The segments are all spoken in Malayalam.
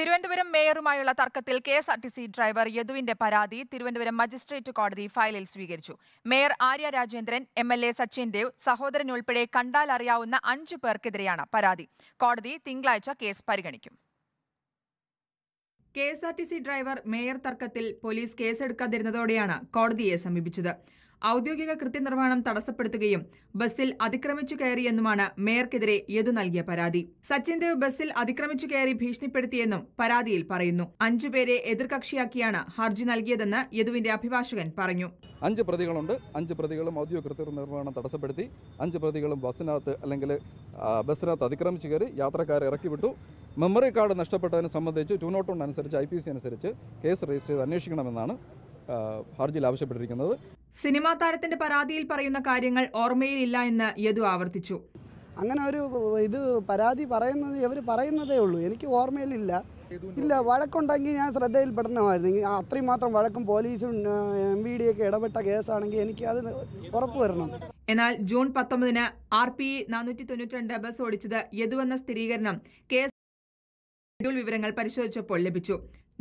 തിരുവനന്തപുരം മേയറുമായുള്ള തർക്കത്തിൽ K S R T C driver യദുവിന്റെ പരാതി തിരുവനന്തപുരം മജിസ്ട്രേറ്റ് കോടതി ഫയലിൽ സ്വീകരിച്ചു mayor Arya Rajendran M L A Sachin Dev സഹോദരൻ ഉൾപ്പെടെ കണ്ടാൽ അറിയാവുന്ന അഞ്ചു പേർക്കെതിരെയാണ് പരാതി കോടതി തിങ്കളാഴ്ച കേസ് പരിഗണിക്കും K S R T C driver mayor തർക്കത്തിൽ പോലീസ് കേസെടുക്കാതിരുന്നതോടെയാണ് കോടതിയെ സമീപിച്ചത് ഔദ്യോഗിക കൃത്യനിർവഹണം തടസ്സപ്പെടുത്തുകയും ബസ്സിൽ അതിക്രമിച്ചു കയറിയെന്നുമാണ് മേയർക്കെതിരെ യദു നൽകിയ പരാതി സച്ചിൻ ദേവ് ബസ്സിൽ അതിക്രമിച്ചു കയറി ഭീഷണിപ്പെടുത്തിയെന്നും പരാതിയിൽ പറയുന്നു അഞ്ചുപേരെ എതിർകക്ഷിയാക്കിയാണ് ഹർജി നൽകിയതെന്ന് യദുവിന്റെ അഭിഭാഷകൻ പറഞ്ഞു അഞ്ച് പ്രതികളുണ്ട് അഞ്ച് പ്രതികളും ഔദ്യോഗിക കൃത്യനിർവഹണം തടസ്സപ്പെടുത്തി അഞ്ച് പ്രതികളും ബസ്സിനകത്ത് അല്ലെങ്കിൽ ബസ്സിനകത്ത് അതിക്രമിച്ചു കയറി യാത്രക്കാരെ ഇറക്കി വിട്ടു മെമ്മറി കാർഡ് നഷ്ടപ്പെട്ടതിനെ സംബന്ധിച്ച് ടു നോട്ട് വൺ അനുസരിച്ച് ഐ പി സി അനുസരിച്ച് കേസ് രജിസ്റ്റർ ചെയ്ത് അന്വേഷിക്കണമെന്നാണ് ഹർജിയിൽ ആവശ്യപ്പെട്ടിരിക്കുന്നത് സിനിമാ താരത്തിന്റെ പരാതിയിൽ പറയുന്ന കാര്യങ്ങൾ ഓർമ്മയിലില്ല എന്ന് യദു ആവർത്തിച്ചു അങ്ങനെ ഒരു ഇത് പരാതി പറയുന്നത് ഇവർ പറയുന്നതേ ഉള്ളൂ എനിക്ക് ഓർമ്മയിലില്ല ഇല്ല വഴക്കുണ്ടെങ്കിൽ ഞാൻ ശ്രദ്ധയിൽപ്പെടണമായിരുന്നു അത്രയും മാത്രം വഴക്കും പോലീസും എം വി ഡിയൊക്കെ ഇടപെട്ട കേസാണെങ്കിൽ എനിക്ക് അത് വരണം എന്നാൽ ജൂൺ പത്തൊമ്പതിന് ആർ പി നാനൂറ്റി തൊണ്ണൂറ്റി ബസ് ഓടിച്ചത് യദുവെന്ന സ്ഥിരീകരണം കെ ഷെഡ്യൂൾ വിവരങ്ങൾ പരിശോധിച്ചപ്പോൾ ലഭിച്ചു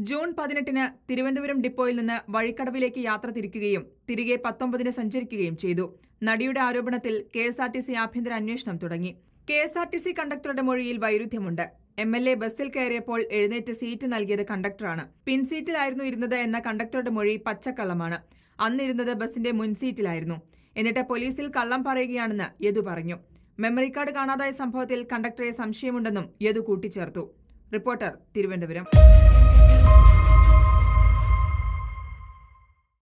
ജൂൺ പതിനെട്ടിന് തിരുവനന്തപുരം ഡിപ്പോയിൽ നിന്ന് വഴിക്കടവിലേക്ക് യാത്ര തിരിക്കുകയും തിരികെ പത്തൊമ്പതിന് സഞ്ചരിക്കുകയും ചെയ്തു നടിയുടെ ആരോപണത്തിൽ K S R T C ആഭ്യന്തര അന്വേഷണം തുടങ്ങി K S R T C കണ്ടക്ടറുടെ മൊഴിയിൽ വൈരുദ്ധ്യമുണ്ട് എം എൽ എ ബസ്സിൽ കയറിയപ്പോൾ എഴുന്നേറ്റ് സീറ്റ് നൽകിയത് കണ്ടക്ടറാണ് പിൻസീറ്റിലായിരുന്നു ഇരുന്നത് എന്ന കണ്ടക്ടറുടെ മൊഴി പച്ചക്കള്ളമാണ് അന്നിരുന്നത് ബസ്സിന്റെ മുൻസീറ്റിലായിരുന്നു എന്നിട്ട് പോലീസിൽ കള്ളം പറയുകയാണെന്ന് യദു പറഞ്ഞു മെമ്മറി കാർഡ് കാണാതായ സംഭവത്തിൽ കണ്ടക്ടറെ സംശയമുണ്ടെന്നും യദു കൂട്ടിച്ചേർത്തു റിപ്പോർട്ടർ തിരുവനന്തപുരം